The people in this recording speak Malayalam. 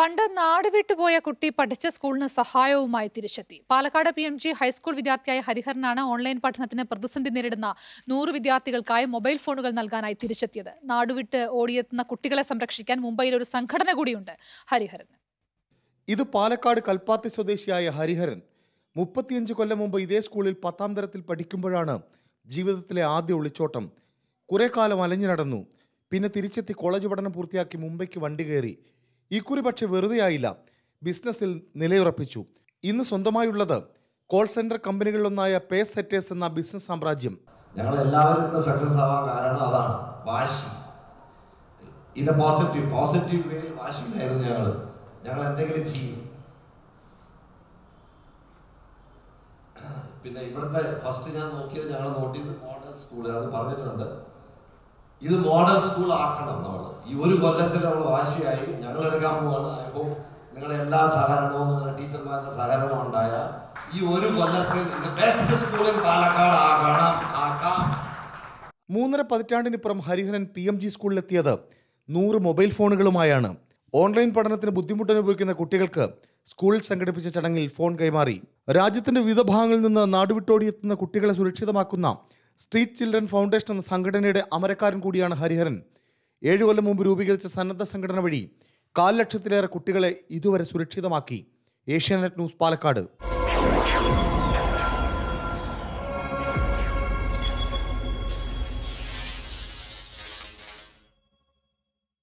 പണ്ട് നാട് വിട്ടുപോയ കുട്ടി പഠിച്ച സ്കൂളിന് സഹായവുമായി തിരിച്ചെത്തി Palakkad P M G high school വിദ്യാർത്ഥിയായ ഹരിഹരനാണ് ഓൺലൈൻ പഠനത്തിന് പ്രതിസന്ധി നേരിടുന്ന നൂറ് വിദ്യാർത്ഥികൾക്കായി മൊബൈൽ ഫോണുകൾ നൽകാനായി തിരിച്ചെത്തിയത് നാടുവിട്ട് ഓടിയെത്തുന്ന കുട്ടികളെ സംരക്ഷിക്കാൻ മുംബൈയിൽ ഒരു സംഘടന കൂടിയുണ്ട് ഹരിഹരൻ ഇത് പാലക്കാട് കൽപ്പാത്തി സ്വദേശിയായ ഹരിഹരൻ മുപ്പത്തിയഞ്ച് കൊല്ലം മുമ്പ് ഇതേ സ്കൂളിൽ പത്താം തരത്തിൽ പഠിക്കുമ്പോഴാണ് ജീവിതത്തിലെ ആദ്യ ഒളിച്ചോട്ടം കുറെ കാലം അലഞ്ഞു നടന്നു പിന്നെ തിരിച്ചെത്തി കോളേജ് പഠനം പൂർത്തിയാക്കി മുംബൈക്ക് വണ്ടി കയറി ഇക്കുറി പക്ഷേ വെറുതെയായില്ല ബിസിനസ്സിൽ നിലയുറപ്പിച്ചു ഇന്ന് സ്വന്തമായുള്ളത് കോൾ സെന്റർ കമ്പനികളിലൊന്നായ പേ സെറ്റേഴ്സ് എന്ന ബിസിനസ് സാമ്രാജ്യം ഞങ്ങൾ എല്ലാവരും ഇന്ന് സക്സസ് ആവാൻ കാരണം അതാണ് വാശി ഇന്ന പോസിറ്റീവ് പോസിറ്റീവ് വാശി ആയിരുന്നു ഞങ്ങൾ ഞങ്ങൾ എന്തെങ്കിലും ചെയ്യും പിന്നെ ഇവിടുത്തെ ഫസ്റ്റ് ഞാൻ നോക്കിയത് ഞങ്ങൾ നോട്ടിയിൽ മോഡൽ സ്കൂൾ അത് പറഞ്ഞിട്ടുണ്ട് ഇത് മോഡൽ സ്കൂൾ ആക്കണം നമ്മൾ ഈ ഒരു കൊല്ലത്തിൽ നമ്മൾ വാശിയായി ഞങ്ങൾ എടുക്കാൻ പോവാണ് ഐ ഹോപ്പ് നിങ്ങളുടെ എല്ലാ സഹകരണവും നിങ്ങളുടെ ടീച്ചർമാരുടെ സഹകരണവും ഉണ്ടായ ഈ ഒരു കൊല്ലത്തിൽ ഇത് ബെസ്റ്റ് സ്കൂളിൽ പാലക്കാട് ആകണം ആക്കാം മൂന്നര പതിറ്റാണ്ടിനിപ്പുറം ഹരിഹരൻ പി എം ജി സ്കൂളിലെത്തിയത് നൂറ് മൊബൈൽ ഫോണുകളുമായാണ് ഓൺലൈൻ പഠനത്തിന് ബുദ്ധിമുട്ടനുഭവിക്കുന്ന കുട്ടികൾക്ക് സ്കൂളിൽ സംഘടിപ്പിച്ച ചടങ്ങിൽ ഫോൺ കൈമാറി രാജ്യത്തിന്റെ വിവിധ ഭാഗങ്ങളിൽ നിന്ന് നാടുവിട്ടോടിയെത്തുന്ന കുട്ടികളെ സുരക്ഷിതമാക്കുന്ന സ്ട്രീറ്റ് ചിൽഡ്രൻ ഫൗണ്ടേഷൻ എന്ന സംഘടനയുടെ അമരക്കാരൻ കൂടിയാണ് ഹരിഹരൻ ഏഴു കൊല്ലം മുമ്പ് രൂപീകരിച്ച സന്നദ്ധ സംഘടന വഴി കാൽ ലക്ഷത്തിലേറെ കുട്ടികളെ ഇതുവരെ സുരക്ഷിതമാക്കി ഏഷ്യാനെറ്റ് ന്യൂസ് പാലക്കാട്